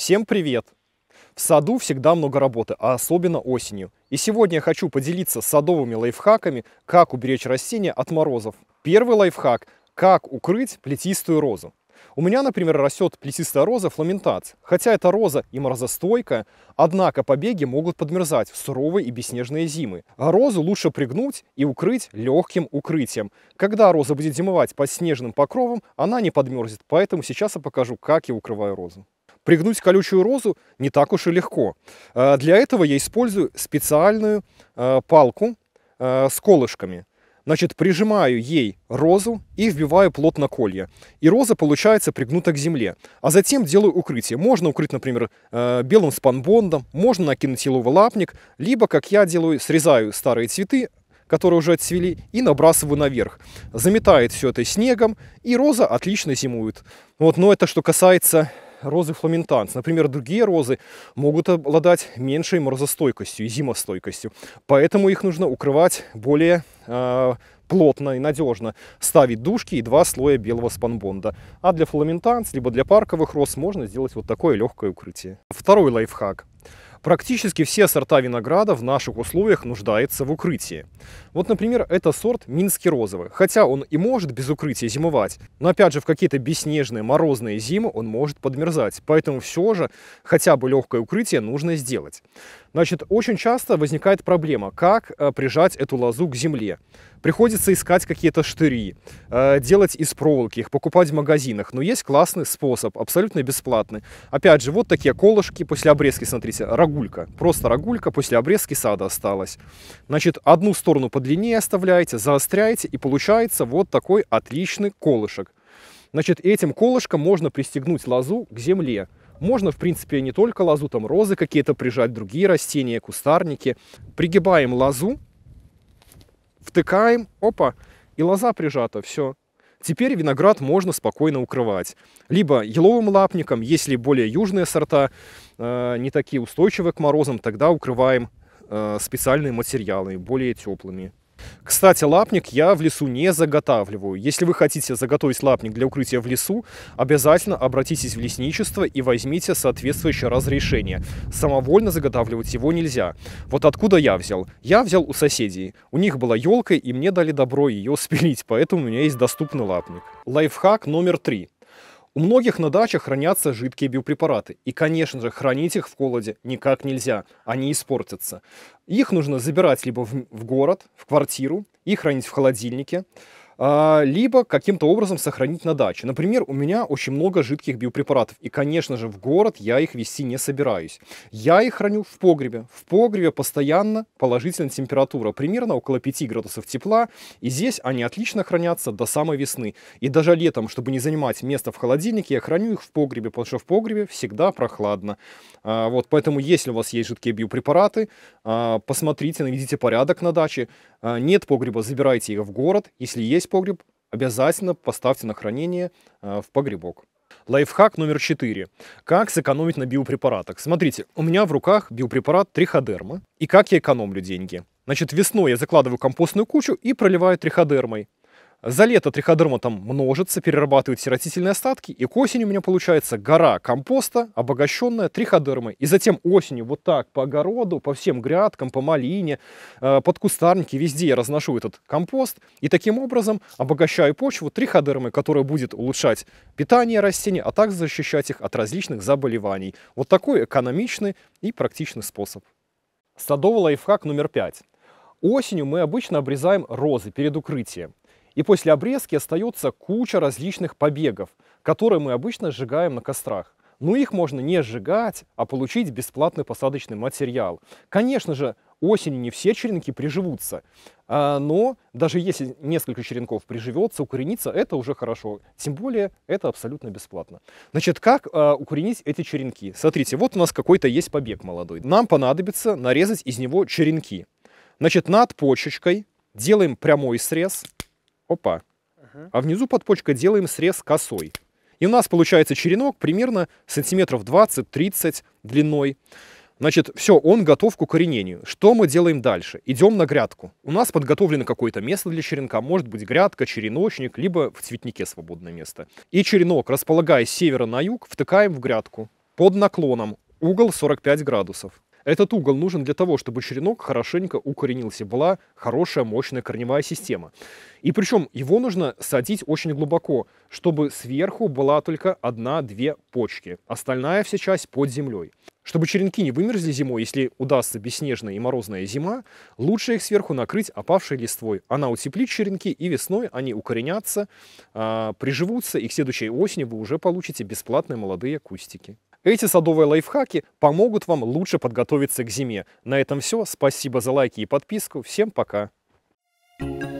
Всем привет! В саду всегда много работы, а особенно осенью. И сегодня я хочу поделиться садовыми лайфхаками, как уберечь растения от морозов. Первый лайфхак – как укрыть плетистую розу. У меня, например, растет плетистая роза фламентат. Хотя эта роза и морозостойкая, однако побеги могут подмерзать в суровые и беснежные зимы. А розу лучше пригнуть и укрыть легким укрытием. Когда роза будет зимовать под снежным покровом, она не подмерзнет, поэтому сейчас я покажу, как я укрываю розу. Пригнуть колючую розу не так уж и легко. Э, для этого я использую специальную э, палку э, с колышками. Значит, прижимаю ей розу и вбиваю плотно колья. И роза получается пригнута к земле. А затем делаю укрытие. Можно укрыть, например, белым спанбондом, можно накинуть еловый лапник, либо, как я делаю, срезаю старые цветы, которые уже отцвели, и набрасываю наверх. Заметает все это снегом, и роза отлично зимует. Вот, но это что касается розы фламентанс. Например, другие розы могут обладать меньшей морозостойкостью и зимостойкостью, поэтому их нужно укрывать более а, плотно и надежно, ставить дужки и два слоя белого спанбонда. А для фламентанс, либо для парковых роз можно сделать вот такое легкое укрытие. Второй лайфхак – Практически все сорта винограда в наших условиях нуждаются в укрытии. Вот, например, это сорт Минский розовый. Хотя он и может без укрытия зимовать, но опять же в какие-то беснежные морозные зимы он может подмерзать. Поэтому все же хотя бы легкое укрытие нужно сделать. Значит, очень часто возникает проблема, как э, прижать эту лозу к земле. Приходится искать какие-то штыри, э, делать из проволоки, их покупать в магазинах. Но есть классный способ, абсолютно бесплатный. Опять же, вот такие колышки после обрезки, смотрите, рогулька. Просто рогулька после обрезки сада осталась. Значит, одну сторону подлиннее оставляете, заостряете, и получается вот такой отличный колышек. Значит, этим колышком можно пристегнуть лозу к земле. Можно, в принципе, не только лозу, там розы какие-то прижать, другие растения, кустарники. Пригибаем лозу, втыкаем, опа, и лоза прижата, все. Теперь виноград можно спокойно укрывать. Либо еловым лапником, если более южные сорта э, не такие устойчивы к морозам, тогда укрываем э, специальные материалы, более теплыми. Кстати, лапник я в лесу не заготавливаю. Если вы хотите заготовить лапник для укрытия в лесу, обязательно обратитесь в лесничество и возьмите соответствующее разрешение. Самовольно заготавливать его нельзя. Вот откуда я взял? Я взял у соседей. У них была елка, и мне дали добро ее спилить, поэтому у меня есть доступный лапник. Лайфхак номер три. У многих на дачах хранятся жидкие биопрепараты. И, конечно же, хранить их в холоде никак нельзя. Они испортятся. Их нужно забирать либо в, город, в квартиру и хранить в холодильнике. А, либо каким-то образом сохранить на даче. Например, у меня очень много жидких биопрепаратов, и, конечно же, в город я их вести не собираюсь. Я их храню в погребе. В погребе постоянно положительная температура, примерно около 5 градусов тепла, и здесь они отлично хранятся до самой весны. И даже летом, чтобы не занимать место в холодильнике, я храню их в погребе, потому что в погребе всегда прохладно. А, вот, поэтому, если у вас есть жидкие биопрепараты, а, посмотрите, наведите порядок на даче, а, нет погреба, забирайте их в город. Если есть погреб, обязательно поставьте на хранение а, в погребок. Лайфхак номер 4. Как сэкономить на биопрепаратах? Смотрите, у меня в руках биопрепарат триходерма. И как я экономлю деньги? Значит, весной я закладываю компостную кучу и проливаю триходермой. За лето триходерма там множится, перерабатывает все растительные остатки, и к осени у меня получается гора компоста, обогащенная триходермой. И затем осенью вот так по огороду, по всем грядкам, по малине, э, под кустарники, везде я разношу этот компост. И таким образом обогащаю почву триходермой, которая будет улучшать питание растений, а также защищать их от различных заболеваний. Вот такой экономичный и практичный способ. Садовый лайфхак номер пять. Осенью мы обычно обрезаем розы перед укрытием. И после обрезки остается куча различных побегов, которые мы обычно сжигаем на кострах. Но ну, их можно не сжигать, а получить бесплатный посадочный материал. Конечно же, осенью не все черенки приживутся, а, но даже если несколько черенков приживется, укорениться, это уже хорошо. Тем более, это абсолютно бесплатно. Значит, как а, укоренить эти черенки? Смотрите, вот у нас какой-то есть побег молодой. Нам понадобится нарезать из него черенки. Значит, над почечкой делаем прямой срез – опа. А внизу под почкой делаем срез косой. И у нас получается черенок примерно сантиметров 20-30 длиной. Значит, все, он готов к укоренению. Что мы делаем дальше? Идем на грядку. У нас подготовлено какое-то место для черенка. Может быть грядка, череночник, либо в цветнике свободное место. И черенок, располагая с севера на юг, втыкаем в грядку. Под наклоном. Угол 45 градусов. Этот угол нужен для того, чтобы черенок хорошенько укоренился, была хорошая мощная корневая система. И причем его нужно садить очень глубоко, чтобы сверху была только одна-две почки, остальная вся часть под землей. Чтобы черенки не вымерзли зимой, если удастся бесснежная и морозная зима, лучше их сверху накрыть опавшей листвой. Она утеплит черенки, и весной они укоренятся, а, приживутся, и к следующей осени вы уже получите бесплатные молодые кустики. Эти садовые лайфхаки помогут вам лучше подготовиться к зиме. На этом все. Спасибо за лайки и подписку. Всем пока! Thank you